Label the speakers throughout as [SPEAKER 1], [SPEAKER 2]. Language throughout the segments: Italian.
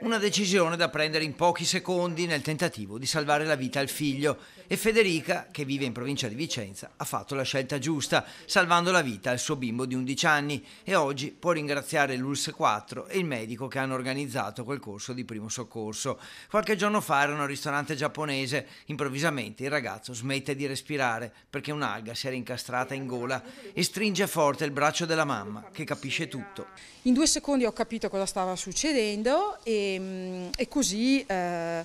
[SPEAKER 1] Una decisione da prendere in pochi secondi nel tentativo di salvare la vita al figlio e Federica, che vive in provincia di Vicenza, ha fatto la scelta giusta, salvando la vita al suo bimbo di 11 anni e oggi può ringraziare l'Ulse 4 e il medico che hanno organizzato quel corso di primo soccorso. Qualche giorno fa era un ristorante giapponese, improvvisamente il ragazzo smette di respirare perché un'alga si era incastrata in gola e stringe forte il braccio della mamma che capisce tutto.
[SPEAKER 2] In due secondi ho capito cosa stava succedendo e Ehm, e, così eh,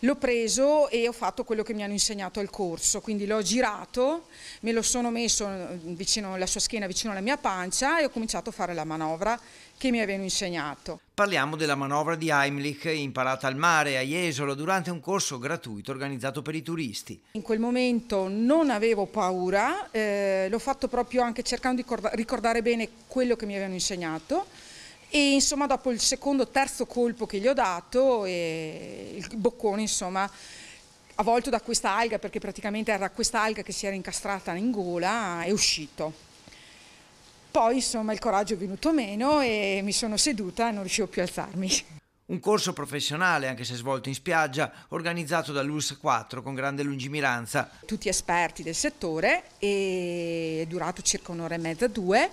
[SPEAKER 2] l'ho preso e ho fatto quello che mi hanno insegnato al corso, quindi l'ho girato, me lo sono messo mm, vicino alla sua schiena, vicino alla mia pancia e ho cominciato a fare la manovra che mi avevano insegnato.
[SPEAKER 1] Parliamo della manovra di Heimlich imparata al mare a Jesolo durante un corso gratuito organizzato per i turisti.
[SPEAKER 2] In quel momento non avevo paura, eh, l'ho fatto proprio anche cercando di ricordare bene quello che mi avevano insegnato e insomma dopo il secondo terzo colpo che gli ho dato, il boccone insomma avvolto da questa alga perché praticamente era questa alga che si era incastrata in gola, è uscito. Poi insomma il coraggio è venuto meno e mi sono seduta e non riuscivo più a alzarmi.
[SPEAKER 1] Un corso professionale, anche se svolto in spiaggia, organizzato dall'ULS 4 con grande lungimiranza.
[SPEAKER 2] Tutti esperti del settore e è durato circa un'ora e mezza, due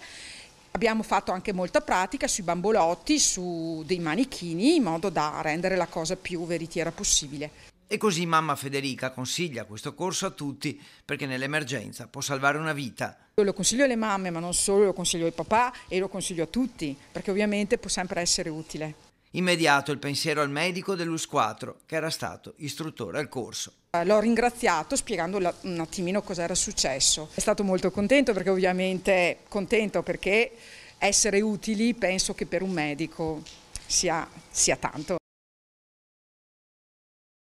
[SPEAKER 2] Abbiamo fatto anche molta pratica sui bambolotti, su dei manichini, in modo da rendere la cosa più veritiera possibile.
[SPEAKER 1] E così mamma Federica consiglia questo corso a tutti perché nell'emergenza può salvare una vita. Io lo consiglio alle mamme, ma
[SPEAKER 2] non solo, lo consiglio ai papà e lo consiglio a tutti, perché ovviamente può sempre essere utile.
[SPEAKER 1] Immediato il pensiero al medico dell'US4, che era stato istruttore al corso.
[SPEAKER 2] Eh, l'ho ringraziato spiegando un attimino cosa era successo. È stato molto contento perché ovviamente contento perché essere utili penso che per un medico sia, sia tanto.